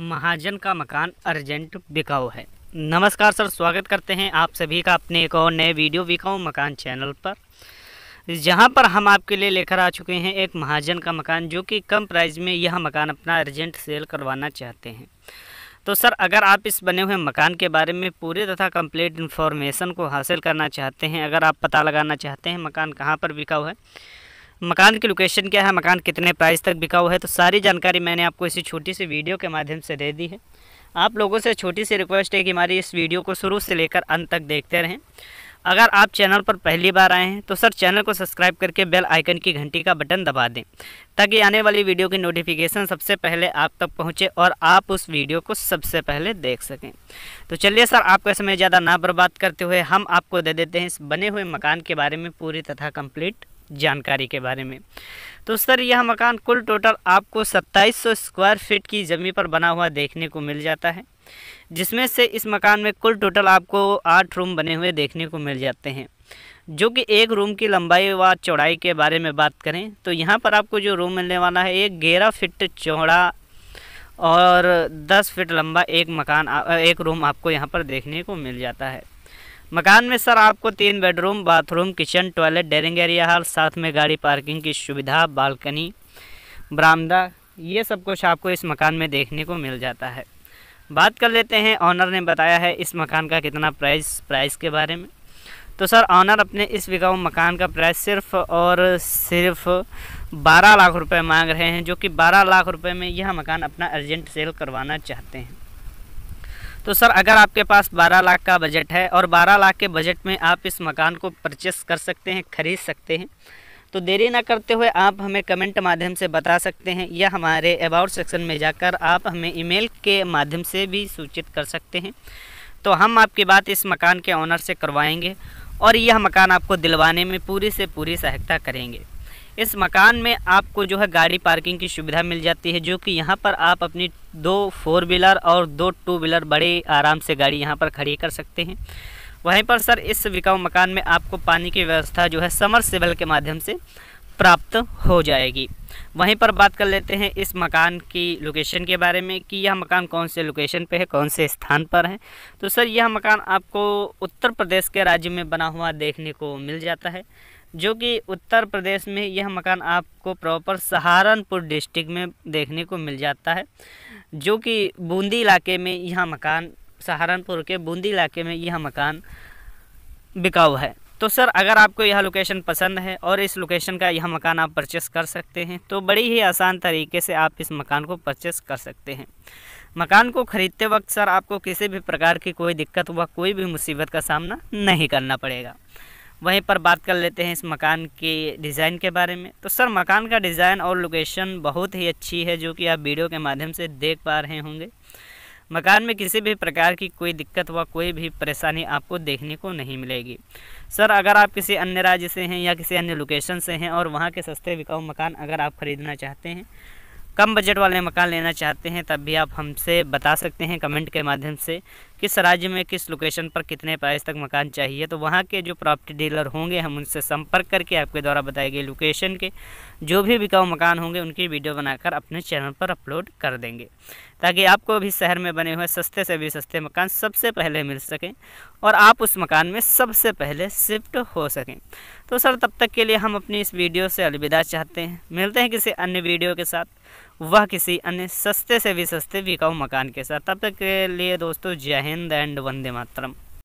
महाजन का मकान अर्जेंट बिकाऊ है नमस्कार सर स्वागत करते हैं आप सभी का अपने एक और नए वीडियो बिकाऊ मकान चैनल पर जहां पर हम आपके लिए लेकर आ चुके हैं एक महाजन का मकान जो कि कम प्राइस में यह मकान अपना अर्जेंट सेल करवाना चाहते हैं तो सर अगर आप इस बने हुए मकान के बारे में पूरे तथा कंप्लीट इन्फॉर्मेशन को हासिल करना चाहते हैं अगर आप पता लगाना चाहते हैं मकान कहाँ पर बिकाऊ है मकान की लोकेशन क्या है मकान कितने प्राइस तक बिका हुआ है तो सारी जानकारी मैंने आपको इसी छोटी सी वीडियो के माध्यम से दे दी है आप लोगों से छोटी सी रिक्वेस्ट है कि हमारी इस वीडियो को शुरू से लेकर अंत तक देखते रहें अगर आप चैनल पर पहली बार आए हैं तो सर चैनल को सब्सक्राइब करके बेल आइकन की घंटी का बटन दबा दें ताकि आने वाली वीडियो की नोटिफिकेशन सबसे पहले आप तक पहुंचे और आप उस वीडियो को सबसे पहले देख सकें तो चलिए सर आपका समय ज़्यादा ना बर्बाद करते हुए हम आपको दे देते हैं इस बने हुए मकान के बारे में पूरी तथा कम्प्लीट जानकारी के बारे में तो सर यह मकान कुल टोटल आपको 2700 स्क्वायर फीट की ज़मीन पर बना हुआ देखने को मिल जाता है जिसमें से इस मकान में कुल टोटल आपको आठ रूम बने हुए देखने को मिल जाते हैं जो कि एक रूम की लंबाई व चौड़ाई के बारे में बात करें तो यहाँ पर आपको जो रूम मिलने वाला है एक ग्यारह फिट चौड़ा और दस फिट लंबा एक मकान एक रूम आपको यहाँ पर देखने को मिल जाता है मकान में सर आपको तीन bedroom bathroom kitchen toilet dining area hall साथ में गाड़ी पार्किंग की सुविधा बालकनी बरामदा ये सब कुछ आपको इस मकान में देखने को मिल जाता है बात कर लेते हैं ऑनर ने बताया है इस मकान का कितना प्राइस प्राइस के बारे में तो सर ऑनर अपने इस बिकाऊ मकान का प्राइस सिर्फ और सिर्फ 12 लाख रुपए मांग रहे हैं जो कि 12 लाख रुपए में यह मकान अपना अर्जेंट सेल करवाना चाहते हैं तो सर अगर आपके पास 12 लाख का बजट है और 12 लाख के बजट में आप इस मकान को परचेस कर सकते हैं ख़रीद सकते हैं तो देरी ना करते हुए आप हमें कमेंट माध्यम से बता सकते हैं या हमारे अबाउट सेक्शन में जाकर आप हमें ईमेल के माध्यम से भी सूचित कर सकते हैं तो हम आपकी बात इस मकान के ऑनर से करवाएंगे और यह मकान आपको दिलवाने में पूरी से पूरी सहायता करेंगे इस मकान में आपको जो है गाड़ी पार्किंग की सुविधा मिल जाती है जो कि यहाँ पर आप अपनी दो फोर व्हीलर और दो टू व्हीलर बड़े आराम से गाड़ी यहाँ पर खड़ी कर सकते हैं वहीं पर सर इस विकाऊ मकान में आपको पानी की व्यवस्था जो है समर समरसेबल के माध्यम से प्राप्त हो जाएगी वहीं पर बात कर लेते हैं इस मकान की लोकेशन के बारे में कि यह मकान कौन से लोकेशन पे है कौन से स्थान पर है तो सर यह मकान आपको उत्तर प्रदेश के राज्य में बना हुआ देखने को मिल जाता है जो कि उत्तर प्रदेश में यह मकान आपको प्रॉपर सहारनपुर डिस्ट्रिक्ट में देखने को मिल जाता है जो कि बूंदी इलाके में यह मकान सहारनपुर के बूंदी इलाके में यह मकान बिकाऊ है तो सर अगर आपको यह लोकेशन पसंद है और इस लोकेशन का यह मकान आप परचेस कर सकते हैं तो बड़ी ही आसान तरीके से आप इस मकान को परचेस कर सकते हैं मकान को ख़रीदते वक्त सर आपको किसी भी प्रकार की कोई दिक्कत व कोई भी मुसीबत का सामना नहीं करना पड़ेगा वहीं पर बात कर लेते हैं इस मकान के डिज़ाइन के बारे में तो सर मकान का डिज़ाइन और लोकेशन बहुत ही अच्छी है जो कि आप वीडियो के माध्यम से देख पा रहे होंगे मकान में किसी भी प्रकार की कोई दिक्कत व कोई भी परेशानी आपको देखने को नहीं मिलेगी सर अगर आप किसी अन्य राज्य से हैं या किसी अन्य लोकेशन से हैं और वहाँ के सस्ते बिकाऊ मकान अगर आप ख़रीदना चाहते हैं कम बजट वाले मकान लेना चाहते हैं तब भी आप हमसे बता सकते हैं कमेंट के माध्यम से किस राज्य में किस लोकेशन पर कितने प्राइस तक मकान चाहिए तो वहाँ के जो प्रॉपर्टी डीलर होंगे हम उनसे संपर्क करके आपके द्वारा बताई गई लोकेशन के जो भी बिकाऊ मकान होंगे उनकी वीडियो बनाकर अपने चैनल पर अपलोड कर देंगे ताकि आपको भी शहर में बने हुए सस्ते से भी सस्ते मकान सबसे पहले मिल सकें और आप उस मकान में सबसे पहले शिफ्ट हो सकें तो सर तब तक के लिए हम अपनी इस वीडियो से अलविदा चाहते हैं मिलते हैं किसी अन्य वीडियो के साथ वह किसी अन्य सस्ते से भी सस्ते बिकाऊ मकान के साथ तब तक के लिए दोस्तों जय हिंद एंड वंदे मातरम